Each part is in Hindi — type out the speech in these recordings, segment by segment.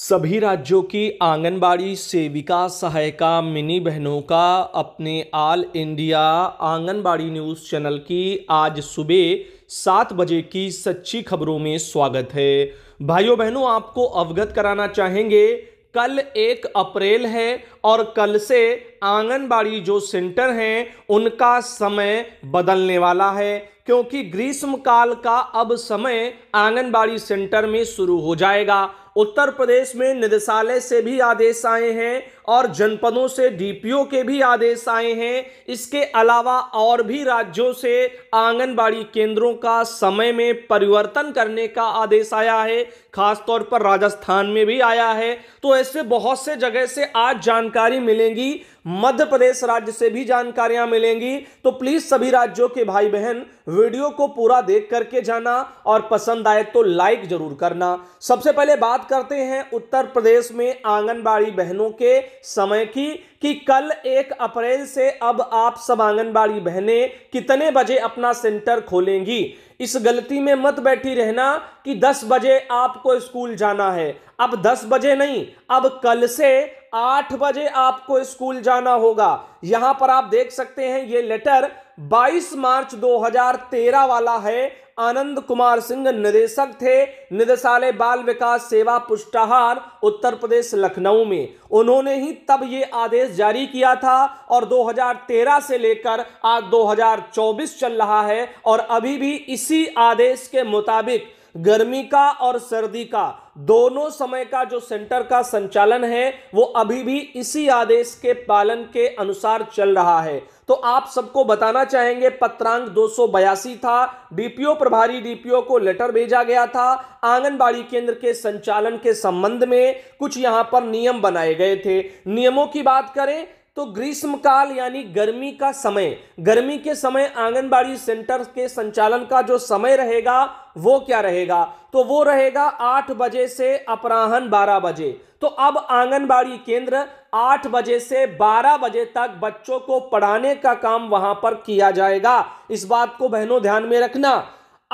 सभी राज्यों की आंगनबाड़ी सेविका सहायिका मिनी बहनों का अपने all India anganwadi news channel की आज सुबह सात बजे की सच्ची खबरों में स्वागत है भाइयों बहनों आपको अवगत कराना चाहेंगे कल एक अप्रैल है और कल से आंगनबाड़ी जो सेंटर हैं उनका समय बदलने वाला है क्योंकि ग्रीष्म काल का अब समय आंगनबाड़ी सेंटर में शुरू हो जाएगा उत्तर प्रदेश में निदेशालय से भी आदेश आए हैं और जनपदों से डीपीओ के भी आदेश आए हैं इसके अलावा और भी राज्यों से आंगनबाड़ी केंद्रों का समय में परिवर्तन करने का आदेश आया है खासतौर पर राजस्थान में भी आया है तो ऐसे बहुत से जगह से आज जान जानकारी मिलेंगी मध्य प्रदेश राज्य से भी जानकारियां मिलेंगी तो प्लीज सभी राज्यों के भाई बहन वीडियो को पूरा देख करके जाना और पसंद आए तो लाइक जरूर करना सबसे पहले बात करते हैं उत्तर प्रदेश में आंगनबाड़ी बहनों के समय की कि कल एक अप्रैल से अब आप सब आंगनबाड़ी बहनें कितने बजे अपना सेंटर खोलेंगी इस गलती में मत बैठी रहना कि 10 बजे आपको स्कूल जाना है अब 10 बजे नहीं अब कल से 8 बजे आपको स्कूल जाना जाना होगा यहां पर आप देख सकते हैं ये लेटर 22 मार्च 2013 वाला है आनंद कुमार सिंह निदेशक थे निदेशालय बाल विकास सेवा पुष्टाहार उत्तर प्रदेश लखनऊ में उन्होंने ही तब ये आदेश जारी किया था और 2013 से लेकर आज 2024 चल रहा है और अभी भी इसी आदेश के मुताबिक गर्मी का और सर्दी का दोनों समय का जो सेंटर का संचालन है वो अभी भी इसी आदेश के पालन के अनुसार चल रहा है तो आप सबको बताना चाहेंगे पत्रांक दो था डीपीओ प्रभारी डीपीओ को लेटर भेजा गया था आंगनबाड़ी केंद्र के संचालन के संबंध में कुछ यहां पर नियम बनाए गए थे नियमों की बात करें तो ग्रीष्मकाल यानी गर्मी का समय गर्मी के समय आंगनबाड़ी सेंटर के संचालन का जो समय रहेगा वो क्या रहेगा तो वो रहेगा आठ बजे से अपराहन बारह बजे तो अब आंगनबाड़ी केंद्र आठ बजे से बारह बजे तक बच्चों को पढ़ाने का काम वहां पर किया जाएगा इस बात को बहनों ध्यान में रखना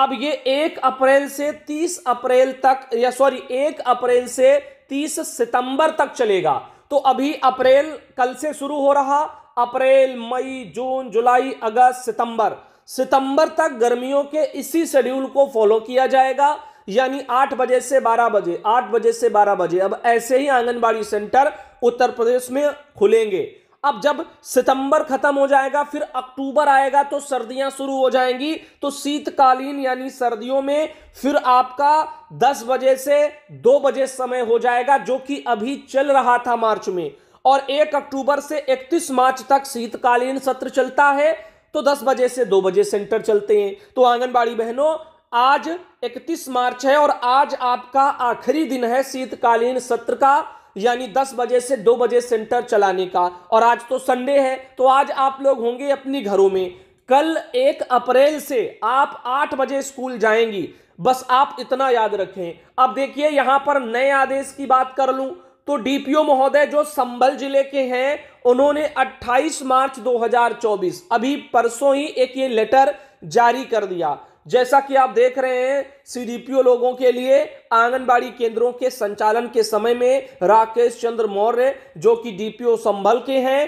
अब ये एक अप्रैल से तीस अप्रैल तक या सॉरी एक अप्रैल से तीस सितंबर तक चलेगा तो अभी अप्रैल कल से शुरू हो रहा अप्रैल मई जून जुलाई अगस्त सितंबर सितंबर तक गर्मियों के इसी शेड्यूल को फॉलो किया जाएगा यानी आठ बजे से बारह बजे आठ बजे से बारह बजे अब ऐसे ही आंगनबाड़ी सेंटर उत्तर प्रदेश में खुलेंगे अब जब सितंबर खत्म हो जाएगा फिर अक्टूबर आएगा तो सर्दियां शुरू हो जाएंगी तो शीतकालीन यानी सर्दियों में फिर आपका 10 बजे से 2 बजे समय हो जाएगा जो कि अभी चल रहा था मार्च में और 1 अक्टूबर से 31 मार्च तक शीतकालीन सत्र चलता है तो 10 बजे से 2 बजे सेंटर चलते हैं तो आंगनबाड़ी बहनों आज इकतीस मार्च है और आज आपका आखिरी दिन है शीतकालीन सत्र का यानी 10 बजे से 2 बजे सेंटर चलाने का और आज तो संडे है तो आज आप लोग होंगे अपने घरों में कल एक अप्रैल से आप आठ बजे स्कूल जाएंगी बस आप इतना याद रखें अब देखिए यहां पर नए आदेश की बात कर लूं तो डीपीओ महोदय जो संभल जिले के हैं उन्होंने 28 मार्च 2024 अभी परसों ही एक ये लेटर जारी कर दिया जैसा कि आप देख रहे हैं सीडीपीओ लोगों के लिए आंगनबाड़ी केंद्रों के संचालन के समय में राकेश चंद्र मौर्य जो कि डीपीओ संभल के हैं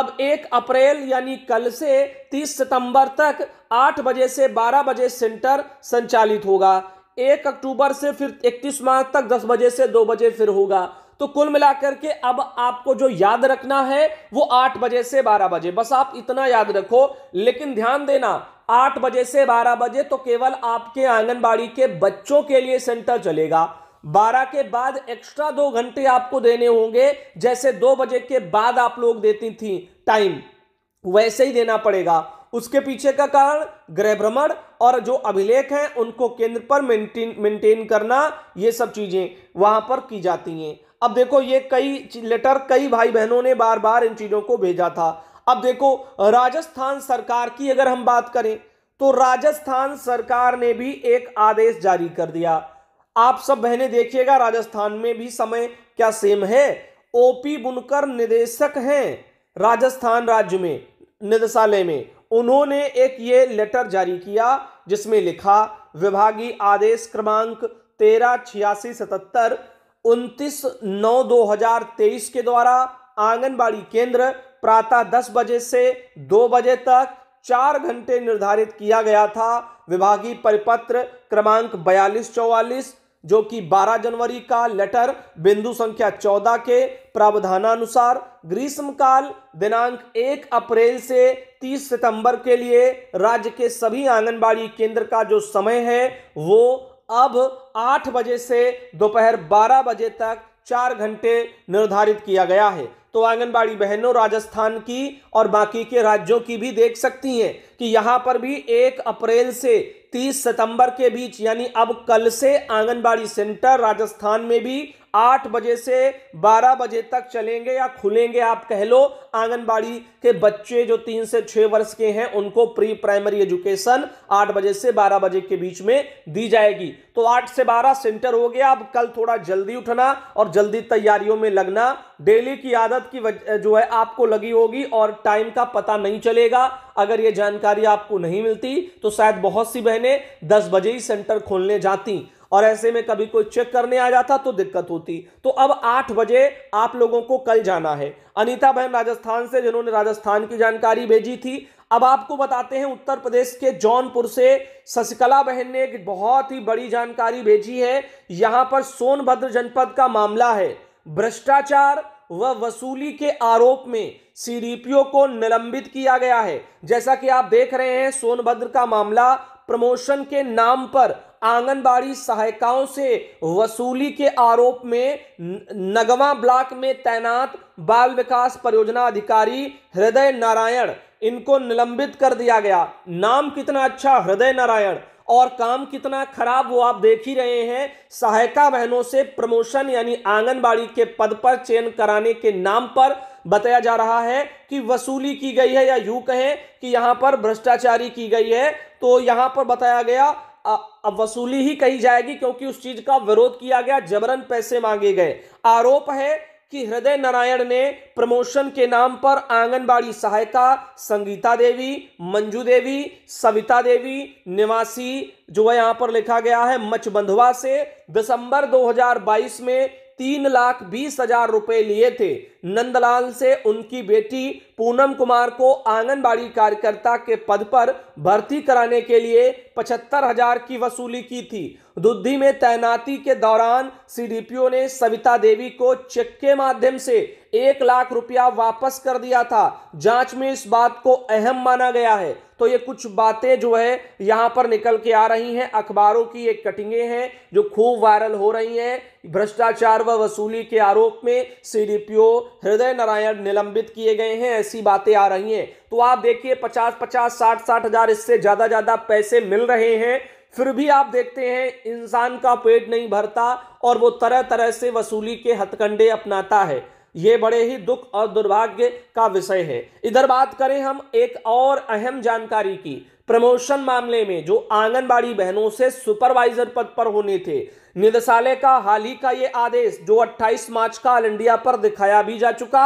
अब एक अप्रैल यानी कल से 30 सितंबर तक 8 बजे से 12 बजे सेंटर संचालित होगा एक अक्टूबर से फिर 31 मार्च तक 10 बजे से 2 बजे फिर होगा तो कुल मिलाकर के अब आपको जो याद रखना है वो आठ बजे से बारह बजे बस आप इतना याद रखो लेकिन ध्यान देना आठ बजे से बारह बजे तो केवल आपके आंगनबाड़ी के बच्चों के लिए सेंटर चलेगा बारह के बाद एक्स्ट्रा दो घंटे आपको देने होंगे जैसे दो बजे के बाद आप लोग देती थी टाइम वैसे ही देना पड़ेगा उसके पीछे का कारण ग्रह भ्रमण और जो अभिलेख हैं उनको केंद्र पर मेंटेन मेंटेन करना ये सब चीज़ें वहां पर की जाती हैं अब देखो ये कई लेटर कई भाई बहनों ने बार बार इन चीज़ों को भेजा था अब देखो राजस्थान सरकार की अगर हम बात करें तो राजस्थान सरकार ने भी एक आदेश जारी कर दिया आप सब बहने देखिएगा राजस्थान में भी समय क्या सेम है ओपी बुनकर निदेशक हैं राजस्थान राज्य में निदेशालय में उन्होंने एक ये लेटर जारी किया जिसमें लिखा विभागीय आदेश क्रमांक तेरह छियासी सतहत्तर उनतीस नौ तेईस के द्वारा आंगनबाड़ी केंद्र प्रातः दस बजे से दो बजे तक चार घंटे निर्धारित किया गया था विभागीय परिपत्र क्रमांक बयालीस चौवालीस जो कि 12 जनवरी का लेटर बिंदु संख्या 14 के प्रावधानानुसार ग्रीष्मकाल दिनांक 1 अप्रैल से 30 सितंबर के लिए राज्य के सभी आंगनबाड़ी केंद्र का जो समय है वो अब आठ बजे से दोपहर बारह बजे तक चार घंटे निर्धारित किया गया है तो आंगनबाड़ी बहनों राजस्थान की और बाकी के राज्यों की भी देख सकती हैं कि यहां पर भी एक अप्रैल से तीस सितंबर के बीच यानी अब कल से आंगनबाड़ी सेंटर राजस्थान में भी आठ बजे से बारह बजे तक चलेंगे या खुलेंगे आप कह लो आंगनबाड़ी के बच्चे जो तीन से छः वर्ष के हैं उनको प्री प्राइमरी एजुकेशन आठ बजे से बारह बजे के बीच में दी जाएगी तो आठ से बारह सेंटर हो गया अब कल थोड़ा जल्दी उठना और जल्दी तैयारियों में लगना डेली की आदत की जो है आपको लगी होगी और टाइम का पता नहीं चलेगा अगर ये जानकारी आपको नहीं मिलती तो शायद बहुत सी बहनें दस बजे ही सेंटर खोलने जाती और ऐसे में कभी कोई चेक करने आ जाता तो दिक्कत होती तो अब आठ बजे आप लोगों को कल जाना है अनिता बहन राजस्थान से जिन्होंने राजस्थान की जानकारी भेजी थी अब आपको बताते हैं उत्तर प्रदेश के जौनपुर से शशिकला बहन ने एक बहुत ही बड़ी जानकारी भेजी है यहां पर सोनभद्र जनपद का मामला है भ्रष्टाचार व वसूली के आरोप में सीडीपीओ को निलंबित किया गया है जैसा कि आप देख रहे हैं सोनभद्र का मामला प्रमोशन के नाम पर आंगनबाड़ी सहायिकाओं से वसूली के आरोप में नगवा ब्लॉक में तैनात बाल विकास परियोजना अधिकारी हृदय नारायण इनको निलंबित कर दिया गया नाम कितना अच्छा हृदय नारायण और काम कितना खराब वो आप देख ही रहे हैं सहायिका बहनों से प्रमोशन यानी आंगनबाड़ी के पद पर चयन कराने के नाम पर बताया जा रहा है कि वसूली की गई है या यूं कहें कि यहां पर भ्रष्टाचारी की गई है तो यहां पर बताया गया वसूली ही कही जाएगी क्योंकि उस चीज का विरोध किया गया जबरन पैसे मांगे गए आरोप है कि हृदय नारायण ने प्रमोशन के नाम पर आंगनबाड़ी सहायता संगीता देवी मंजू देवी सविता देवी निवासी जो है यहां पर लिखा गया है मचबंधवा से दिसंबर 2022 में तीन लाख बीस हजार रुपए लिए थे नंदलाल से उनकी बेटी पूनम कुमार को आंगनबाड़ी कार्यकर्ता के पद पर भर्ती कराने के लिए पचहत्तर हजार की वसूली की थी दुद्धि में तैनाती के दौरान सीडीपीओ ने सविता देवी को चेक के माध्यम से एक लाख रुपया वापस कर दिया था जांच में इस बात को अहम माना गया है तो ये कुछ बातें जो है यहाँ पर निकल के आ रही हैं अखबारों की ये कटिंगे हैं जो खूब वायरल हो रही हैं भ्रष्टाचार व वसूली के आरोप में सीडीपीओ हृदय नारायण निलंबित किए गए हैं ऐसी बातें आ रही हैं तो आप देखिए पचास पचास साठ साठ हजार इससे ज़्यादा ज़्यादा पैसे मिल रहे हैं फिर भी आप देखते हैं इंसान का पेट नहीं भरता और वो तरह तरह से वसूली के हथकंडे अपनाता है ये बड़े ही दुख और दुर्भाग्य का विषय है इधर बात करें हम एक और अहम जानकारी की प्रमोशन मामले में जो आंगनबाड़ी बहनों से सुपरवाइजर पद पर होने थे निदेशालय का हाल ही का ये आदेश जो 28 मार्च का ऑल इंडिया पर दिखाया भी जा चुका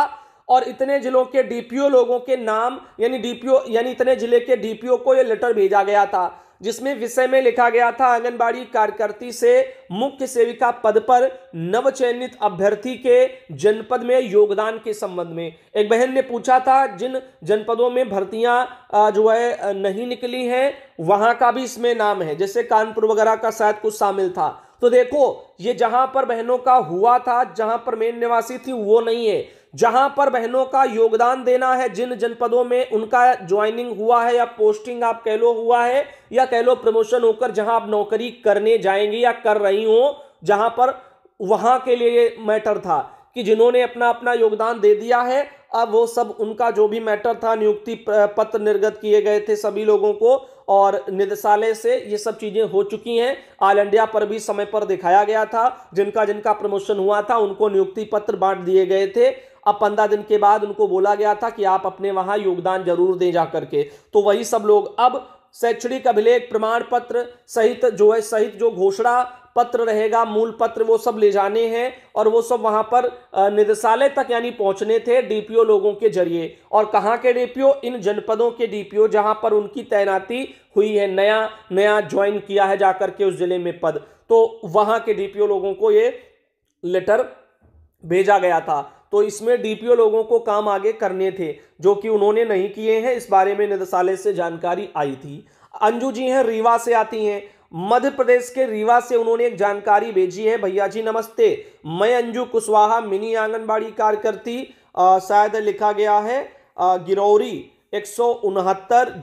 और इतने जिलों के डीपीओ लोगों के नाम यानी डीपीओ यानी इतने जिले के डीपीओ को यह लेटर भेजा गया था जिसमें विषय में लिखा गया था आंगनबाड़ी कार्यकर्ती से मुख्य सेविका पद पर नवचयनित अभ्यर्थी के जनपद में योगदान के संबंध में एक बहन ने पूछा था जिन जनपदों में भर्तियां जो है नहीं निकली हैं वहां का भी इसमें नाम है जैसे कानपुर वगैरह का शायद कुछ शामिल था तो देखो ये जहां पर बहनों का हुआ था जहां पर मेन निवासी थी वो नहीं है जहां पर बहनों का योगदान देना है जिन जनपदों में उनका ज्वाइनिंग हुआ है या पोस्टिंग आप कह लो हुआ है या कह लो प्रमोशन होकर जहां आप नौकरी करने जाएंगे या कर रही हो जहां पर वहां के लिए मैटर था कि जिन्होंने अपना अपना योगदान दे दिया है अब वो सब उनका जो भी मैटर था नियुक्ति पत्र निर्गत किए गए थे सभी लोगों को और निदेशालय से ये सब चीज़ें हो चुकी हैं ऑल इंडिया पर भी समय पर दिखाया गया था जिनका जिनका प्रमोशन हुआ था उनको नियुक्ति पत्र बांट दिए गए थे अब पंद्रह दिन के बाद उनको बोला गया था कि आप अपने वहां योगदान जरूर दें जा करके तो वही सब लोग अब शैक्षणिक अभिलेख प्रमाण पत्र सहित जो है सहित जो घोषणा पत्र रहेगा मूल पत्र वो सब ले जाने हैं और वो सब वहां पर निदेशालय तक यानी पहुंचने थे डीपीओ लोगों के जरिए और कहाँ के डीपीओ इन जनपदों के डीपीओ जहां पर उनकी तैनाती हुई है नया नया ज्वाइन किया है जाकर के उस जिले में पद तो वहां के डीपीओ लोगों को ये लेटर भेजा गया था तो इसमें डीपीओ लोगों को काम आगे करने थे जो कि उन्होंने नहीं किए हैं इस बारे में निदेशालय से जानकारी आई थी अंजू जी हैं रीवा से आती हैं मध्य प्रदेश के रीवा से उन्होंने एक जानकारी भेजी है भैया जी नमस्ते मैं अंजू कुशवाहा मिनी आंगनबाड़ी कार्यकर्ती शायद लिखा गया है गिरौरी एक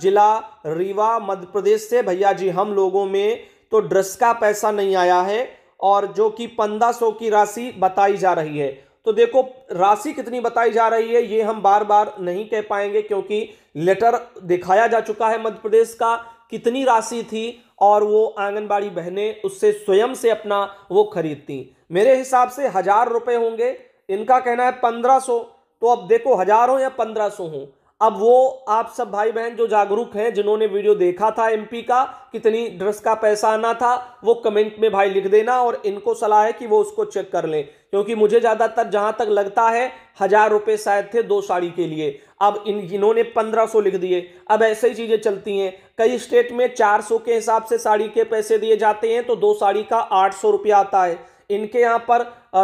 जिला रीवा मध्य प्रदेश से भैया जी हम लोगों में तो ड्रेस का पैसा नहीं आया है और जो कि पंद्रह सौ की राशि बताई जा रही है तो देखो राशि कितनी बताई जा रही है ये हम बार बार नहीं कह पाएंगे क्योंकि लेटर दिखाया जा चुका है मध्य प्रदेश का कितनी राशि थी और वो आंगनबाड़ी बहनें उससे स्वयं से अपना वो खरीदती मेरे हिसाब से हजार रुपए होंगे इनका कहना है पंद्रह सौ तो अब देखो हजारों या पंद्रह सौ हों अब वो आप सब भाई बहन जो जागरूक हैं जिन्होंने वीडियो देखा था एमपी का कितनी ड्रेस का पैसा आना था वो कमेंट में भाई लिख देना और इनको सलाह है कि वो उसको चेक कर लें क्योंकि मुझे ज़्यादातर जहाँ तक लगता है हज़ार रुपये शायद थे दो साड़ी के लिए अब इन इन्होंने पंद्रह सौ लिख दिए अब ऐसे ही चीज़ें चलती हैं कई स्टेट में चार सौ के हिसाब से साड़ी के पैसे दिए जाते हैं तो दो साड़ी का आठ सौ रुपया आता है इनके यहाँ पर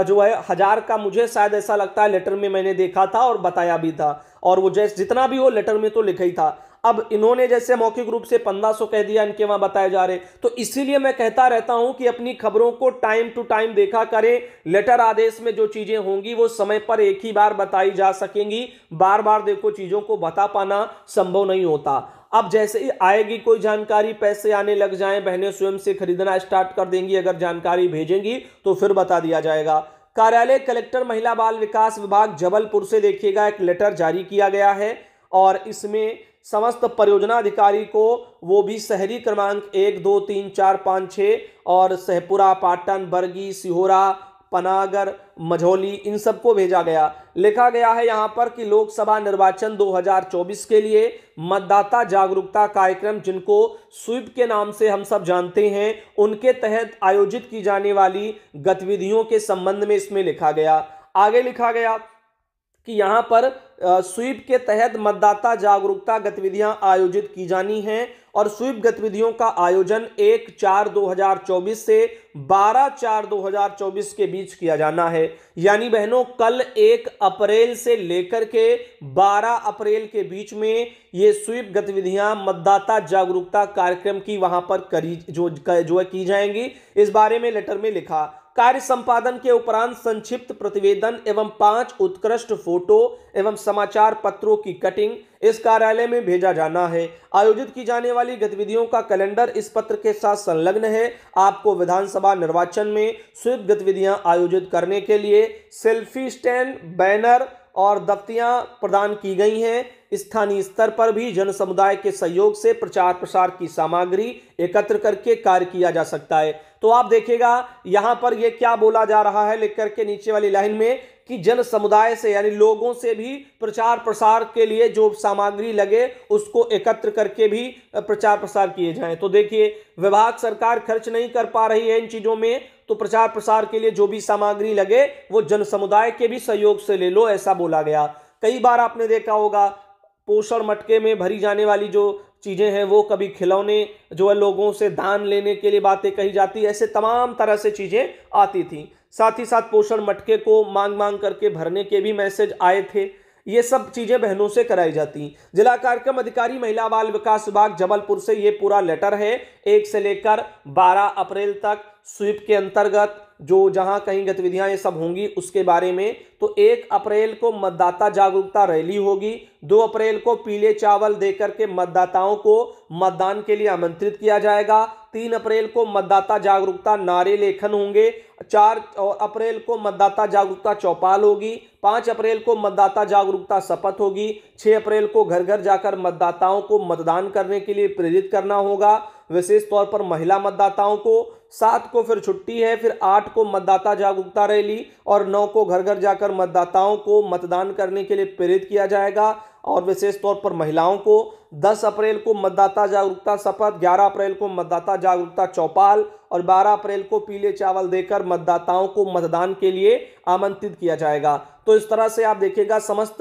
जो है हज़ार का मुझे शायद ऐसा लगता है लेटर में मैंने देखा था और बताया भी था और वो जैसे जितना भी हो लेटर में तो लिखा ही था अब इन्होंने जैसे मौखिक रूप से पंद्रह सौ कह दिया इनके वहाँ बताए जा रहे तो इसीलिए मैं कहता रहता हूँ कि अपनी खबरों को टाइम टू टाइम देखा करें लेटर आदेश में जो चीज़ें होंगी वो समय पर एक ही बार बताई जा सकेंगी बार बार देखो चीज़ों को बता पाना संभव नहीं होता अब जैसे ही आएगी कोई जानकारी पैसे आने लग जाए बहनें स्वयं से खरीदना स्टार्ट कर देंगी अगर जानकारी भेजेंगी तो फिर बता दिया जाएगा कार्यालय कलेक्टर महिला बाल विकास विभाग जबलपुर से देखिएगा एक लेटर जारी किया गया है और इसमें समस्त परियोजना अधिकारी को वो भी शहरी क्रमांक एक दो तीन चार पाँच छः और सहपुरा पाटन बरगी सिहोरा पनागर मझोली इन सबको भेजा गया लिखा गया है यहाँ पर कि लोकसभा निर्वाचन 2024 के लिए मतदाता जागरूकता कार्यक्रम जिनको स्वीप के नाम से हम सब जानते हैं उनके तहत आयोजित की जाने वाली गतिविधियों के संबंध में इसमें लिखा गया आगे लिखा गया कि यहाँ पर स्वीप के तहत मतदाता जागरूकता गतिविधियां आयोजित की जानी हैं और स्वीप गतिविधियों का आयोजन एक चार 2024 से 12 चार 2024 के बीच किया जाना है यानी बहनों कल एक अप्रैल से लेकर के 12 अप्रैल के बीच में ये स्वीप गतिविधियां मतदाता जागरूकता कार्यक्रम की वहां पर करी जो जो है की जाएंगी इस बारे में लेटर में लिखा कार्य संपादन के उपरांत संक्षिप्त प्रतिवेदन एवं पांच उत्कृष्ट फोटो एवं समाचार पत्रों की कटिंग इस कार्यालय में भेजा जाना है आयोजित की जाने वाली गतिविधियों का कैलेंडर इस पत्र के साथ संलग्न है आपको विधानसभा निर्वाचन में स्वीप गतिविधियां आयोजित करने के लिए सेल्फी स्टैंड बैनर और दफ्तियां प्रदान की गई हैं स्थानीय स्तर पर भी जन समुदाय के सहयोग से प्रचार प्रसार की सामग्री एकत्र करके कार्य किया जा सकता है तो आप देखिएगा यहां पर यह क्या बोला जा रहा है लिख करके नीचे वाली लाइन में कि जन समुदाय से यानी लोगों से भी प्रचार प्रसार के लिए जो सामग्री लगे उसको एकत्र करके भी प्रचार प्रसार किए जाएं तो देखिए विभाग सरकार खर्च नहीं कर पा रही है इन चीज़ों में तो प्रचार प्रसार के लिए जो भी सामग्री लगे वो जन समुदाय के भी सहयोग से ले लो ऐसा बोला गया कई बार आपने देखा होगा पोषण मटके में भरी जाने वाली जो चीज़ें हैं वो कभी खिलौने जो है लोगों से दान लेने के लिए बातें कही जाती ऐसे तमाम तरह से चीज़ें आती थी साथ ही साथ पोषण मटके को मांग मांग करके भरने के भी मैसेज आए थे ये सब चीज़ें बहनों से कराई जाती जिला कार्यक्रम अधिकारी महिला बाल विकास विभाग जबलपुर से ये पूरा लेटर है एक से लेकर बारह अप्रैल तक स्वीप के अंतर्गत जो जहां कहीं गतिविधियां ये सब होंगी उसके बारे में तो एक अप्रैल को मतदाता जागरूकता रैली होगी दो अप्रैल को पीले चावल देकर के मतदाताओं को मतदान के लिए आमंत्रित किया जाएगा तीन अप्रैल को मतदाता जागरूकता नारे लेखन होंगे चार अप्रैल को मतदाता जागरूकता चौपाल होगी पाँच अप्रैल को मतदाता जागरूकता शपथ होगी छः अप्रैल को घर घर जाकर मतदाताओं को मतदान करने के लिए प्रेरित करना होगा विशेष तौर पर महिला मतदाताओं को सात को फिर छुट्टी है फिर आठ को मतदाता जागरूकता रैली और नौ को घर घर जाकर मतदाताओं को मतदान करने के लिए प्रेरित किया जाएगा और विशेष तौर पर महिलाओं को 10 अप्रैल को मतदाता जागरूकता शपथ 11 अप्रैल को मतदाता जागरूकता चौपाल और 12 अप्रैल को पीले चावल देकर मतदाताओं को मतदान के लिए आमंत्रित किया जाएगा तो इस तरह से आप देखिएगा समस्त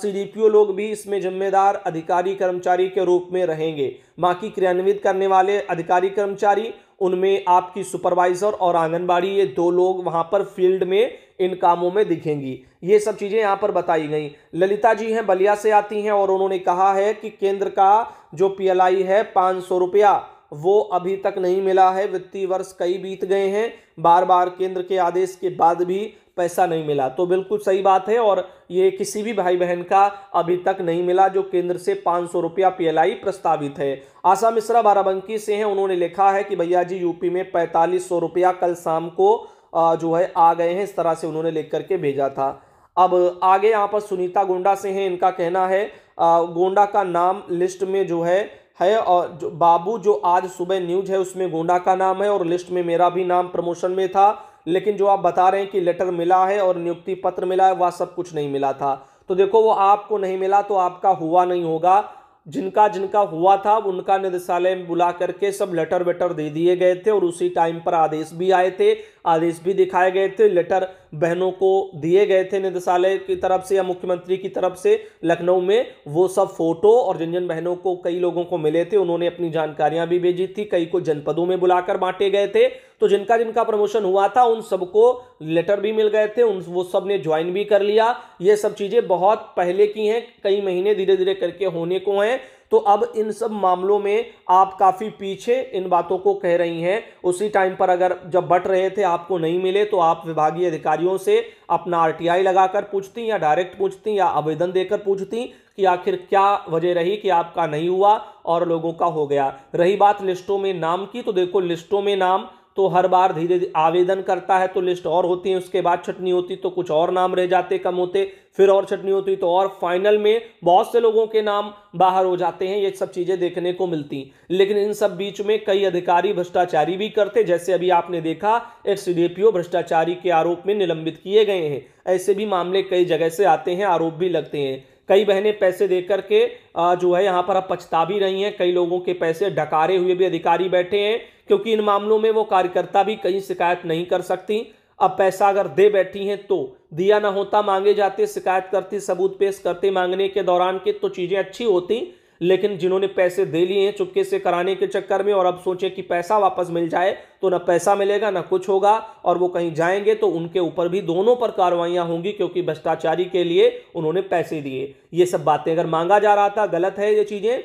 सी लोग भी इसमें जिम्मेदार अधिकारी कर्मचारी के रूप में रहेंगे बाकी क्रियान्वित करने वाले अधिकारी कर्मचारी उनमें आपकी सुपरवाइज़र और आंगनबाड़ी ये दो लोग वहाँ पर फील्ड में इन कामों में दिखेंगी ये सब चीज़ें यहाँ पर बताई गई ललिता जी हैं बलिया से आती हैं और उन्होंने कहा है कि केंद्र का जो पी है पाँच सौ रुपया वो अभी तक नहीं मिला है वित्तीय वर्ष कई बीत गए हैं बार बार केंद्र के आदेश के बाद भी पैसा नहीं मिला तो बिल्कुल सही बात है और ये किसी भी भाई बहन का अभी तक नहीं मिला जो केंद्र से पाँच सौ रुपया पी प्रस्तावित है आशा मिश्रा बाराबंकी से हैं उन्होंने लिखा है कि भैया जी यूपी में पैंतालीस सौ रुपया कल शाम को जो है आ गए हैं इस तरह से उन्होंने लिख करके भेजा था अब आगे यहाँ पर सुनीता गोंडा से हैं इनका कहना है गोंडा का नाम लिस्ट में जो है है और जो बाबू जो आज सुबह न्यूज है उसमें गोंडा का नाम है और लिस्ट में मेरा भी नाम प्रमोशन में था लेकिन जो आप बता रहे हैं कि लेटर मिला है और नियुक्ति पत्र मिला है वह सब कुछ नहीं मिला था तो देखो वो आपको नहीं मिला तो आपका हुआ नहीं होगा जिनका जिनका हुआ था उनका निदेशालय में बुला करके सब लेटर वेटर दे दिए गए थे और उसी टाइम पर आदेश भी आए थे आदेश भी दिखाए गए थे लेटर बहनों को दिए गए थे निदेशालय की तरफ से या मुख्यमंत्री की तरफ से लखनऊ में वो सब फोटो और जिन जिन बहनों को कई लोगों को मिले थे उन्होंने अपनी जानकारियां भी भेजी थी कई को जनपदों में बुलाकर बांटे गए थे तो जिनका जिनका प्रमोशन हुआ था उन सबको लेटर भी मिल गए थे उन वो सब ने ज्वाइन भी कर लिया ये सब चीज़ें बहुत पहले की हैं कई महीने धीरे धीरे करके होने को हैं तो अब इन सब मामलों में आप काफ़ी पीछे इन बातों को कह रही हैं उसी टाइम पर अगर जब बट रहे थे आपको नहीं मिले तो आप विभागीय अधिकारियों से अपना आरटीआई लगाकर पूछती या डायरेक्ट पूछती या आवेदन देकर पूछती कि आखिर क्या वजह रही कि आपका नहीं हुआ और लोगों का हो गया रही बात लिस्टों में नाम की तो देखो लिस्टों में नाम तो हर बार धीरे धीरे आवेदन करता है तो लिस्ट और होती है उसके बाद छटनी होती तो कुछ और नाम रह जाते कम होते फिर और छटनी होती तो और फाइनल में बहुत से लोगों के नाम बाहर हो जाते हैं ये सब चीज़ें देखने को मिलती लेकिन इन सब बीच में कई अधिकारी भ्रष्टाचारी भी करते जैसे अभी आपने देखा एक सी भ्रष्टाचारी के आरोप में निलंबित किए गए हैं ऐसे भी मामले कई जगह से आते हैं आरोप भी लगते हैं कई बहनें पैसे दे करके जो है यहाँ पर अब पछता भी रही हैं कई लोगों के पैसे डकारे हुए भी अधिकारी बैठे हैं क्योंकि इन मामलों में वो कार्यकर्ता भी कहीं शिकायत नहीं कर सकती अब पैसा अगर दे बैठी हैं तो दिया ना होता मांगे जाते शिकायत करती सबूत पेश करते मांगने के दौरान के तो चीज़ें अच्छी होती लेकिन जिन्होंने पैसे दे लिए हैं चुपके से कराने के चक्कर में और अब सोचे कि पैसा वापस मिल जाए तो ना पैसा मिलेगा ना कुछ होगा और वो कहीं जाएंगे तो उनके ऊपर भी दोनों पर कार्रवाइयाँ होंगी क्योंकि भ्रष्टाचारी के लिए उन्होंने पैसे दिए ये सब बातें अगर मांगा जा रहा था गलत है ये चीज़ें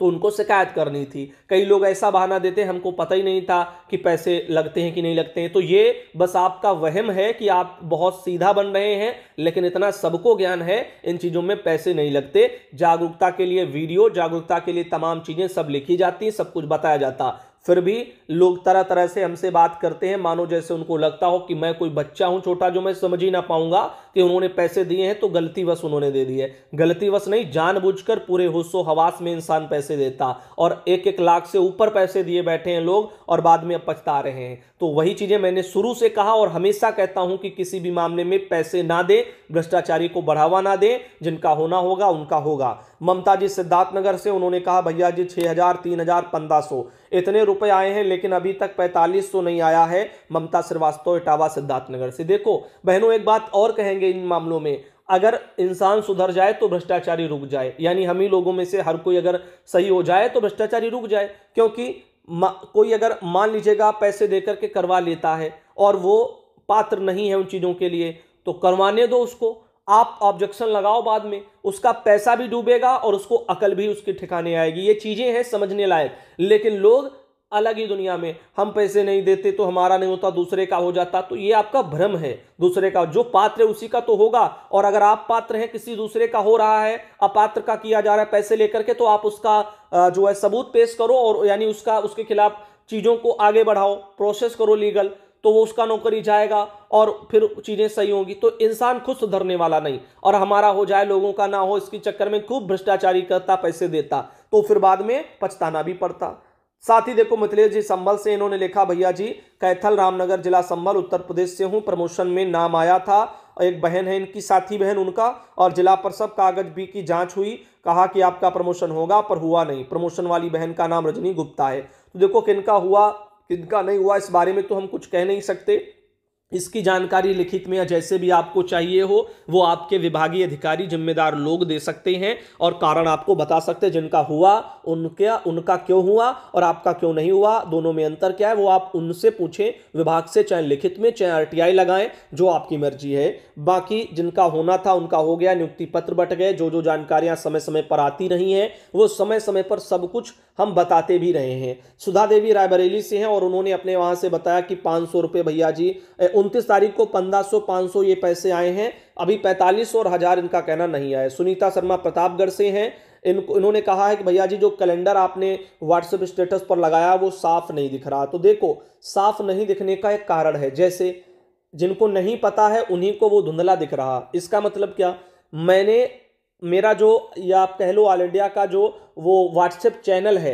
तो उनको शिकायत करनी थी कई लोग ऐसा बहाना देते हैं हमको पता ही नहीं था कि पैसे लगते हैं कि नहीं लगते हैं तो ये बस आपका वहम है कि आप बहुत सीधा बन रहे हैं लेकिन इतना सबको ज्ञान है इन चीज़ों में पैसे नहीं लगते जागरूकता के लिए वीडियो जागरूकता के लिए तमाम चीज़ें सब लिखी जाती हैं सब कुछ बताया जाता फिर भी लोग तरह तरह से हमसे बात करते हैं मानो जैसे उनको लगता हो कि मैं कोई बच्चा हूं छोटा जो मैं समझ ही ना पाऊंगा कि उन्होंने पैसे दिए हैं तो गलतीवश उन्होंने दे दिए गलतीवश नहीं जानबूझकर पूरे हुस्सो हवास में इंसान पैसे देता और एक एक लाख से ऊपर पैसे दिए बैठे हैं लोग और बाद में अब पछता रहे हैं तो वही चीज़ें मैंने शुरू से कहा और हमेशा कहता हूं कि किसी भी मामले में पैसे ना दें भ्रष्टाचारी को बढ़ावा ना दें जिनका होना होगा उनका होगा ममता जी सिद्धार्थनगर से उन्होंने कहा भैया जी छः हज़ार तीन हज़ार पंद्रह सौ इतने रुपए आए हैं लेकिन अभी तक पैंतालीस सौ नहीं आया है ममता श्रीवास्तव इटावा सिद्धार्थनगर से देखो बहनों एक बात और कहेंगे इन मामलों में अगर इंसान सुधर जाए तो भ्रष्टाचारी रुक जाए यानी हम ही लोगों में से हर कोई अगर सही हो जाए तो भ्रष्टाचारी रुक जाए क्योंकि कोई अगर मान लीजिएगा पैसे दे करके करवा लेता है और वो पात्र नहीं है उन चीज़ों के लिए तो करवाने दो उसको आप ऑब्जेक्शन लगाओ बाद में उसका पैसा भी डूबेगा और उसको अकल भी उसके ठिकाने आएगी ये चीज़ें हैं समझने लायक लेकिन लोग अलग ही दुनिया में हम पैसे नहीं देते तो हमारा नहीं होता दूसरे का हो जाता तो ये आपका भ्रम है दूसरे का जो पात्र उसी का तो होगा और अगर आप पात्र हैं किसी दूसरे का हो रहा है अपात्र का किया जा रहा है पैसे लेकर के तो आप उसका जो है सबूत पेश करो और यानी उसका उसके खिलाफ चीज़ों को आगे बढ़ाओ प्रोसेस करो लीगल तो वो उसका नौकरी जाएगा और फिर चीज़ें सही होंगी तो इंसान खुद सुधरने वाला नहीं और हमारा हो जाए लोगों का ना हो इसके चक्कर में खूब भ्रष्टाचारी करता पैसे देता तो फिर बाद में पछताना भी पड़ता साथ ही देखो मिथिलेश जी संभल से इन्होंने लिखा भैया जी कैथल रामनगर जिला संभल उत्तर प्रदेश से हूँ प्रमोशन में नाम आया था एक बहन है इनकी साथी बहन उनका और जिला पर सब कागज भी की जांच हुई कहा कि आपका प्रमोशन होगा पर हुआ नहीं प्रमोशन वाली बहन का नाम रजनी गुप्ता है तो देखो किनका हुआ किनका नहीं हुआ इस बारे में तो हम कुछ कह नहीं सकते इसकी जानकारी लिखित में या जैसे भी आपको चाहिए हो वो आपके विभागीय अधिकारी जिम्मेदार लोग दे सकते हैं और कारण आपको बता सकते हैं जिनका हुआ उनका उनका क्यों हुआ और आपका क्यों नहीं हुआ दोनों में अंतर क्या है वो आप उनसे पूछें विभाग से चाहे लिखित में चाहे आरटीआई लगाएं जो आपकी मर्जी है बाकी जिनका होना था उनका हो गया नियुक्ति पत्र बट गए जो जो जानकारियाँ समय समय पर आती रही हैं वो समय समय पर सब कुछ हम बताते भी रहे हैं सुधा देवी रायबरेली से हैं और उन्होंने अपने वहाँ से बताया कि पाँच सौ रुपये भैया जी उनतीस तारीख को पंद्रह सौ पाँच सौ ये पैसे आए हैं अभी पैंतालीस और हज़ार इनका कहना नहीं आया सुनीता शर्मा प्रतापगढ़ से हैं इनको इन्होंने कहा है कि भैया जी जो कैलेंडर आपने व्हाट्सएप स्टेटस पर लगाया वो साफ नहीं दिख रहा तो देखो साफ नहीं दिखने का एक कारण है जैसे जिनको नहीं पता है उन्हीं को वो धुंधला दिख रहा इसका मतलब क्या मैंने मेरा जो या आप कह लो ऑल इंडिया का जो वो व्हाट्सएप चैनल है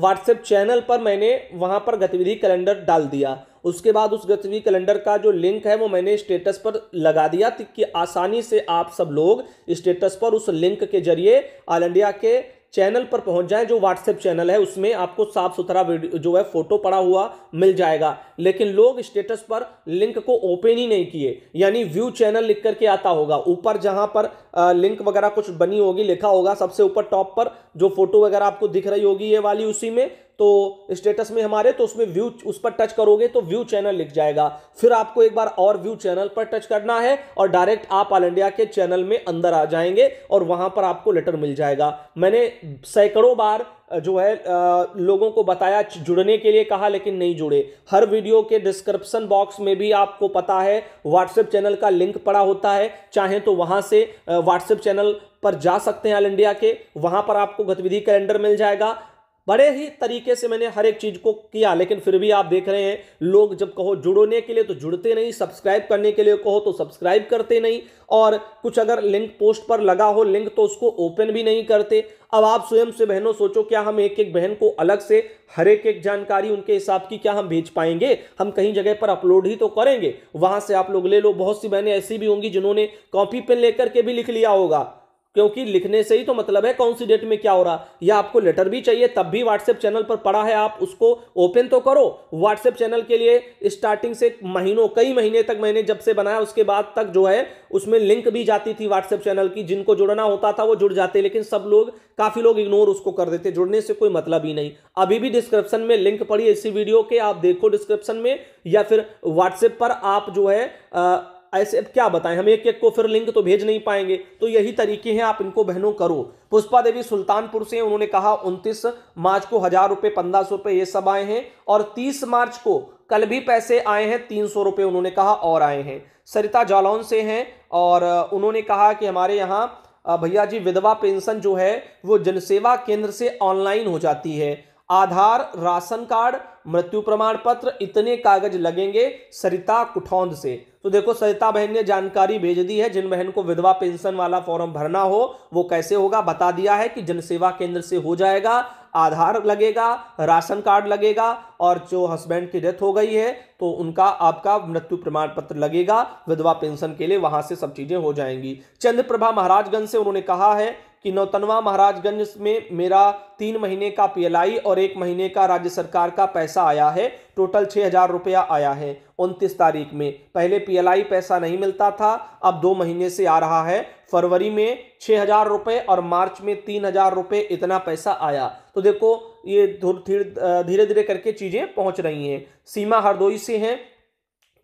व्हाट्सएप चैनल पर मैंने वहाँ पर गतिविधि कैलेंडर डाल दिया उसके बाद उस गतिविधि कैलेंडर का जो लिंक है वो मैंने स्टेटस पर लगा दिया कि आसानी से आप सब लोग स्टेटस पर उस लिंक के जरिए ऑल इंडिया के चैनल पर पहुंच जाएं जो व्हाट्सएप चैनल है उसमें आपको साफ सुथरा जो है फोटो पड़ा हुआ मिल जाएगा लेकिन लोग स्टेटस पर लिंक को ओपन ही नहीं किए यानी व्यू चैनल लिख करके आता होगा ऊपर जहां पर लिंक वगैरह कुछ बनी होगी लिखा होगा सबसे ऊपर टॉप पर जो फोटो वगैरह आपको दिख रही होगी ये वाली उसी में तो स्टेटस में हमारे तो उसमें व्यू उस पर टच करोगे तो व्यू चैनल लिख जाएगा फिर आपको एक बार और व्यू चैनल पर टच करना है और डायरेक्ट आप ऑल इंडिया के चैनल में अंदर आ जाएंगे और वहां पर आपको लेटर मिल जाएगा मैंने सैकड़ों बार जो है आ, लोगों को बताया जुड़ने के लिए कहा लेकिन नहीं जुड़े हर वीडियो के डिस्क्रिप्शन बॉक्स में भी आपको पता है व्हाट्सएप चैनल का लिंक पड़ा होता है चाहे तो वहां से व्हाट्सएप चैनल पर जा सकते हैं ऑल इंडिया के वहां पर आपको गतिविधि कैलेंडर मिल जाएगा बड़े ही तरीके से मैंने हर एक चीज़ को किया लेकिन फिर भी आप देख रहे हैं लोग जब कहो जुड़ने के लिए तो जुड़ते नहीं सब्सक्राइब करने के लिए कहो तो सब्सक्राइब करते नहीं और कुछ अगर लिंक पोस्ट पर लगा हो लिंक तो उसको ओपन भी नहीं करते अब आप स्वयं से बहनों सोचो क्या हम एक एक बहन को अलग से हर एक एक जानकारी उनके हिसाब की क्या हम भेज पाएंगे हम कहीं जगह पर अपलोड ही तो करेंगे वहां से आप लोग ले लो बहुत सी बहनें ऐसी भी होंगी जिन्होंने कॉपी पेन लेकर के भी लिख लिया होगा क्योंकि लिखने से ही तो मतलब है कौन सी डेट में क्या हो रहा या आपको लेटर भी चाहिए तब भी व्हाट्सएप चैनल पर पड़ा है आप उसको ओपन तो करो व्हाट्सएप चैनल के लिए स्टार्टिंग से महीनों कई महीने तक मैंने जब से बनाया उसके बाद तक जो है उसमें लिंक भी जाती थी व्हाट्सएप चैनल की जिनको जुड़ना होता था वो जुड़ जाते लेकिन सब लोग काफ़ी लोग इग्नोर उसको कर देते जुड़ने से कोई मतलब ही नहीं अभी भी डिस्क्रिप्शन में लिंक पड़ी इसी वीडियो के आप देखो डिस्क्रिप्शन में या फिर व्हाट्सएप पर आप जो है ऐसे अब क्या बताएं हम एक एक को फिर लिंक तो भेज नहीं पाएंगे तो यही तरीके हैं आप इनको बहनों करो पुष्पा देवी सुल्तानपुर से उन्होंने कहा 29 मार्च को हज़ार रुपये पंद्रह सौ रुपये ये सब आए हैं और तीस मार्च को कल भी पैसे आए हैं तीन सौ रुपये उन्होंने कहा और आए हैं सरिता जालौन से हैं और उन्होंने कहा कि हमारे यहाँ भैया जी विधवा पेंशन जो है वो जनसेवा केंद्र से ऑनलाइन हो जाती है आधार राशन कार्ड मृत्यु प्रमाण पत्र इतने कागज लगेंगे सरिता कुठौंद से तो देखो सरिता बहन ने जानकारी भेज दी है जिन बहन को विधवा पेंशन वाला फॉर्म भरना हो वो कैसे होगा बता दिया है कि जनसेवा केंद्र से हो जाएगा आधार लगेगा राशन कार्ड लगेगा और जो हस्बैंड की डेथ हो गई है तो उनका आपका मृत्यु प्रमाण पत्र लगेगा विधवा पेंशन के लिए वहां से सब चीजें हो जाएंगी चंद्रप्रभा महाराजगंज से उन्होंने कहा है कि नौतनवा महाराजगंज में मेरा तीन महीने का पीएलआई और एक महीने का राज्य सरकार का पैसा आया है टोटल छः हज़ार रुपया आया है उनतीस तारीख में पहले पीएलआई पैसा नहीं मिलता था अब दो महीने से आ रहा है फरवरी में छः हज़ार रुपये और मार्च में तीन हज़ार रुपये इतना पैसा आया तो देखो ये धीरे धीरे करके चीज़ें पहुंच रही हैं सीमा हरदोई से हैं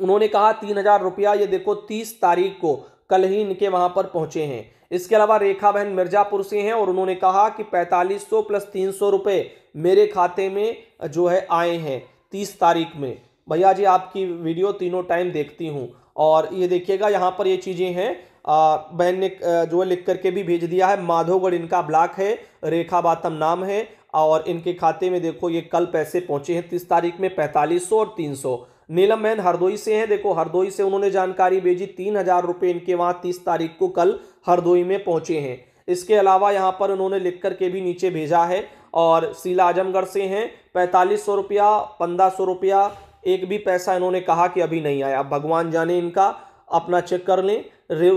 उन्होंने कहा तीन हज़ार रुपया ये देखो तीस तारीख को कल ही इनके वहां पर पहुंचे हैं इसके अलावा रेखा बहन मिर्जापुर से हैं और उन्होंने कहा कि 4500 प्लस तीन सौ रुपये मेरे खाते में जो है आए हैं तीस तारीख में भैया जी आपकी वीडियो तीनों टाइम देखती हूँ और ये देखिएगा यहाँ पर ये चीज़ें हैं बहन ने जो है लिख करके भी भेज दिया है माधोगढ़ इनका ब्लॉक है रेखा बातम नाम है और इनके खाते में देखो ये कल पैसे पहुँचे हैं तीस तारीख में पैंतालीस सौ और तीन सौ नीलम बहन हरदोई से हैं देखो हरदोई से उन्होंने जानकारी भेजी तीन हजार रुपये इनके वहाँ तीस तारीख को कल हरदोई में पहुँचे हैं इसके अलावा यहाँ पर उन्होंने लिख कर के भी नीचे भेजा है और शीला आजमगढ़ से हैं पैंतालीस सौ रुपया पंद्रह सौ रुपया एक भी पैसा इन्होंने कहा कि अभी नहीं आया भगवान जाने इनका अपना चेक कर लें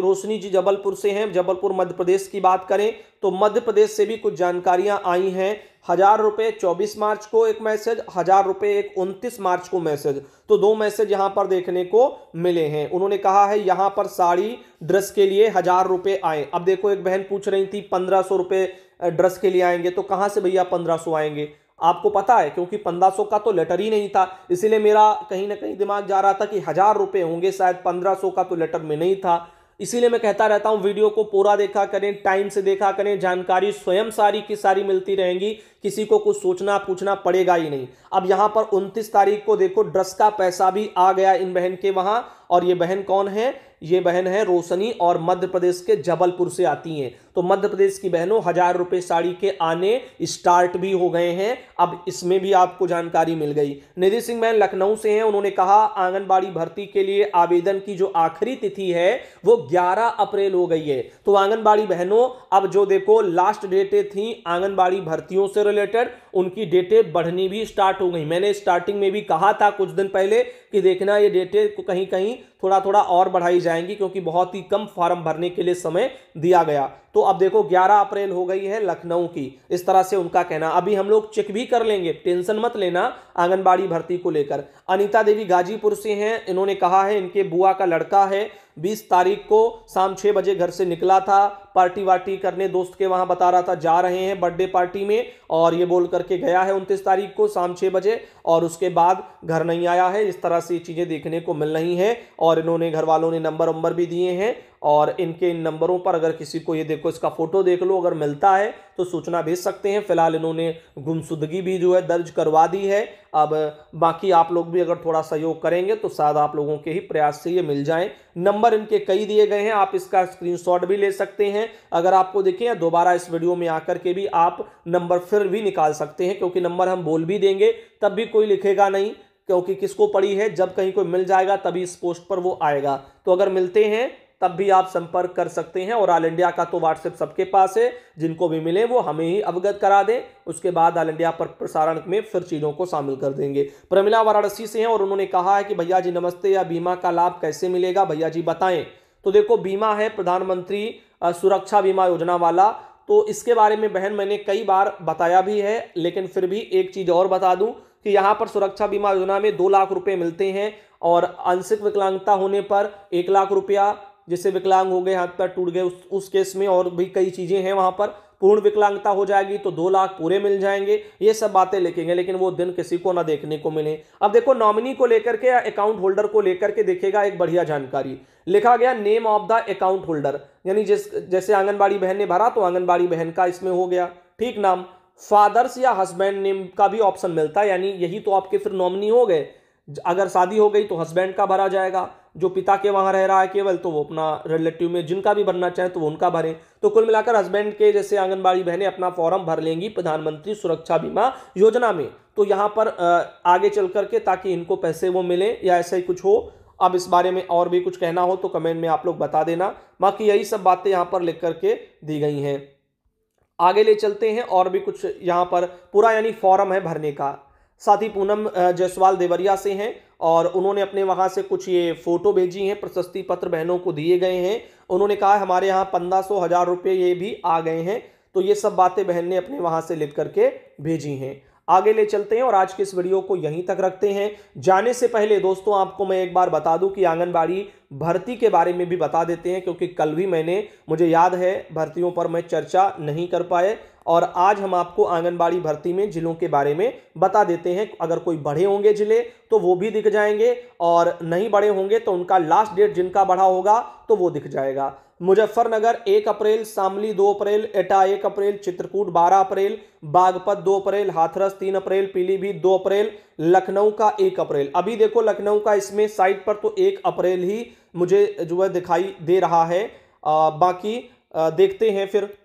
रोशनी जी जबलपुर से हैं जबलपुर मध्य प्रदेश की बात करें तो मध्य प्रदेश से भी कुछ जानकारियां आई हैं हज़ार रुपये चौबीस मार्च को एक मैसेज हज़ार रुपये एक उनतीस मार्च को मैसेज तो दो मैसेज यहाँ पर देखने को मिले हैं उन्होंने कहा है यहाँ पर साड़ी ड्रेस के लिए हज़ार रुपये आए अब देखो एक बहन पूछ रही थी पंद्रह सौ रुपये ड्रेस के लिए आएंगे तो कहाँ से भैया पंद्रह सौ आएंगे आपको पता है क्योंकि पंद्रह सौ का तो लेटर ही नहीं था इसीलिए मेरा कहीं ना कहीं दिमाग जा रहा था कि हज़ार रुपये होंगे शायद पंद्रह का तो लेटर में नहीं था इसीलिए मैं कहता रहता हूँ वीडियो को पूरा देखा करें टाइम से देखा करें जानकारी स्वयं सारी की सारी मिलती रहेंगी किसी को कुछ सोचना पूछना पड़ेगा ही नहीं अब यहाँ पर 29 तारीख को देखो ड्रेस का पैसा भी आ गया इन बहन के वहाँ और ये बहन कौन है ये बहन है रोशनी और मध्य प्रदेश के जबलपुर से आती हैं तो मध्य प्रदेश की बहनों हजार रुपये साड़ी के आने स्टार्ट भी हो गए हैं अब इसमें भी आपको जानकारी मिल गई निधि सिंह बहन लखनऊ से हैं उन्होंने कहा आंगनबाड़ी भर्ती के लिए आवेदन की जो आखिरी तिथि है वो 11 अप्रैल हो गई है तो आंगनबाड़ी बहनों अब जो देखो लास्ट डेटें थी आंगनबाड़ी भर्तियों से रिलेटेड उनकी डेटें बढ़नी भी स्टार्ट हो गई मैंने स्टार्टिंग में भी कहा था कुछ दिन पहले कि देखना ये डेटें कहीं कहीं थोड़ा थोड़ा और बढ़ाई जाएंगी क्योंकि बहुत ही कम फॉर्म भरने के लिए समय दिया गया तो अब देखो 11 अप्रैल हो गई है लखनऊ की इस तरह से उनका कहना अभी हम लोग चेक भी कर लेंगे टेंशन मत लेना आंगनबाड़ी भर्ती को लेकर अनीता देवी गाजीपुर से हैं इन्होंने कहा है इनके बुआ का लड़का है बीस तारीख को शाम छः बजे घर से निकला था पार्टी वार्टी करने दोस्त के वहाँ बता रहा था जा रहे हैं बर्थडे पार्टी में और ये बोल करके गया है उनतीस तारीख को शाम छः बजे और उसके बाद घर नहीं आया है इस तरह से चीज़ें देखने को मिल रही हैं और इन्होंने घर वालों ने नंबर वंबर भी दिए हैं और इनके इन नंबरों पर अगर किसी को ये देखो इसका फ़ोटो देख लो अगर मिलता है तो सूचना भेज सकते हैं फिलहाल इन्होंने गुमशुदगी भी जो है दर्ज करवा दी है अब बाकी आप लोग भी अगर थोड़ा सहयोग करेंगे तो शायद आप लोगों के ही प्रयास से ये मिल जाएं नंबर इनके कई दिए गए हैं आप इसका स्क्रीनशॉट भी ले सकते हैं अगर आपको देखें दोबारा इस वीडियो में आकर के भी आप नंबर फिर भी निकाल सकते हैं क्योंकि नंबर हम बोल भी देंगे तब भी कोई लिखेगा नहीं क्योंकि किसको पड़ी है जब कहीं कोई मिल जाएगा तभी इस पोस्ट पर वो आएगा तो अगर मिलते हैं तब भी आप संपर्क कर सकते हैं और ऑल इंडिया का तो व्हाट्सएप सबके पास है जिनको भी मिले वो हमें ही अवगत करा दें उसके बाद ऑल इंडिया पर प्रसारण में फिर चीज़ों को शामिल कर देंगे प्रमिला वाराणसी से हैं और उन्होंने कहा है कि भैया जी नमस्ते या बीमा का लाभ कैसे मिलेगा भैया जी बताएं तो देखो बीमा है प्रधानमंत्री सुरक्षा बीमा योजना वाला तो इसके बारे में बहन मैंने कई बार बताया भी है लेकिन फिर भी एक चीज़ और बता दूं कि यहाँ पर सुरक्षा बीमा योजना में दो लाख रुपए मिलते हैं और आंशिक विकलांगता होने पर एक लाख रुपया जैसे विकलांग हो गए हाथ पैर टूट गए उस उस केस में और भी कई चीज़ें हैं वहाँ पर पूर्ण विकलांगता हो जाएगी तो दो लाख पूरे मिल जाएंगे ये सब बातें लिखेंगे लेकिन वो दिन किसी को ना देखने को मिले अब देखो नॉमिनी को लेकर के या अकाउंट होल्डर को लेकर के देखेगा एक बढ़िया जानकारी लिखा गया name of the account holder यानी जिस जैसे आंगनबाड़ी बहन ने भरा तो आंगनबाड़ी बहन का इसमें हो गया ठीक नाम फादर्स या हस्बैंड नेम का भी ऑप्शन मिलता है यानी यही तो आपके फिर नॉमिनी हो गए अगर शादी हो गई तो हस्बैंड का भरा जाएगा जो पिता के वहाँ रह रहा है केवल तो वो अपना रिलेटिव में जिनका भी भरना चाहे तो वो उनका भरें तो कुल मिलाकर हस्बैंड के जैसे आंगनबाड़ी बहनें अपना फॉर्म भर लेंगी प्रधानमंत्री सुरक्षा बीमा योजना में तो यहाँ पर आगे चल करके ताकि इनको पैसे वो मिलें या ऐसा ही कुछ हो अब इस बारे में और भी कुछ कहना हो तो कमेंट में आप लोग बता देना बाकी यही सब बातें यहाँ पर लिख करके दी गई हैं आगे ले चलते हैं और भी कुछ यहाँ पर पूरा यानी फॉर्म है भरने का साथ ही पूनम जयसवाल देवरिया से हैं और उन्होंने अपने वहाँ से कुछ ये फ़ोटो भेजी हैं प्रशस्ति पत्र बहनों को दिए गए हैं उन्होंने कहा हमारे यहाँ पंद्रह सौ हज़ार रुपये ये भी आ गए हैं तो ये सब बातें बहन ने अपने वहाँ से लिख करके भेजी हैं आगे ले चलते हैं और आज के इस वीडियो को यहीं तक रखते हैं जाने से पहले दोस्तों आपको मैं एक बार बता दूं कि आंगनबाड़ी भर्ती के बारे में भी बता देते हैं क्योंकि कल भी मैंने मुझे याद है भर्तियों पर मैं चर्चा नहीं कर पाए और आज हम आपको आंगनबाड़ी भर्ती में जिलों के बारे में बता देते हैं अगर कोई बढ़े होंगे जिले तो वो भी दिख जाएंगे और नहीं बढ़े होंगे तो उनका लास्ट डेट जिनका बढ़ा होगा तो वो दिख जाएगा मुजफ्फरनगर एक अप्रैल शामली दो अप्रैल एटा एक अप्रैल चित्रकूट बारह अप्रैल बागपत दो अप्रैल हाथरस तीन अप्रैल पीलीभीत दो अप्रैल लखनऊ का एक अप्रैल अभी देखो लखनऊ का इसमें साइट पर तो एक अप्रैल ही मुझे जो है दिखाई दे रहा है बाकी देखते हैं फिर